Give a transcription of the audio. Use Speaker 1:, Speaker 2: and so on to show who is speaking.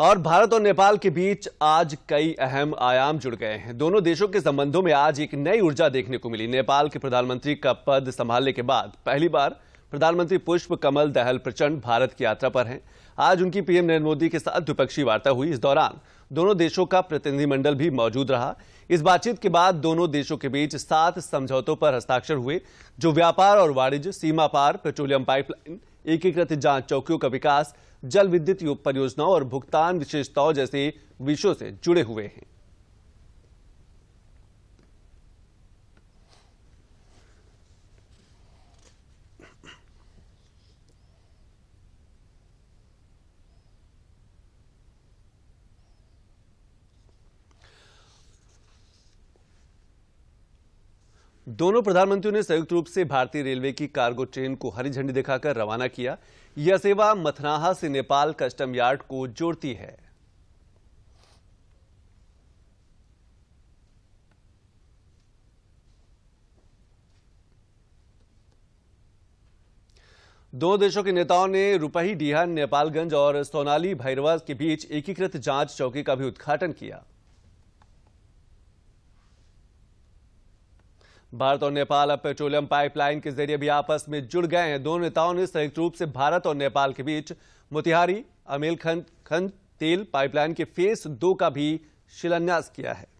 Speaker 1: और भारत और नेपाल के बीच आज कई अहम आयाम जुड़ गए हैं दोनों देशों के संबंधों में आज एक नई ऊर्जा देखने को मिली नेपाल के प्रधानमंत्री का पद संभालने के बाद पहली बार प्रधानमंत्री पुष्प कमल दहल प्रचंड भारत की यात्रा पर हैं आज उनकी पीएम नरेंद्र मोदी के साथ द्विपक्षीय वार्ता हुई इस दौरान दोनों देशों का प्रतिनिधिमंडल भी मौजूद रहा इस बातचीत के बाद दोनों देशों के बीच सात समझौतों पर हस्ताक्षर हुए जो व्यापार और वाणिज्य सीमा पार पेट्रोलियम पाइपलाइन एकीकृत जांच चौकियों का विकास जल विद्युत परियोजनाओं और भुगतान विशेषताओं जैसे विषयों से जुड़े हुए हैं दोनों प्रधानमंत्रियों ने संयुक्त रूप से भारतीय रेलवे की कार्गो ट्रेन को हरी झंडी दिखाकर रवाना किया यह सेवा मथनाहा से नेपाल कस्टम यार्ड को जोड़ती है दोनों देशों के नेताओं ने रुपही डीहा नेपालगंज और सोनाली भैरवा के बीच एकीकृत जांच चौकी का भी उद्घाटन किया भारत और नेपाल अब पेट्रोलियम पाइपलाइन के जरिए भी आपस में जुड़ गए हैं दोनों नेताओं ने संयुक्त रूप से भारत और नेपाल के बीच मोतिहारी अमेलखंड खंड तेल पाइपलाइन के फेस दो का भी शिलान्यास किया है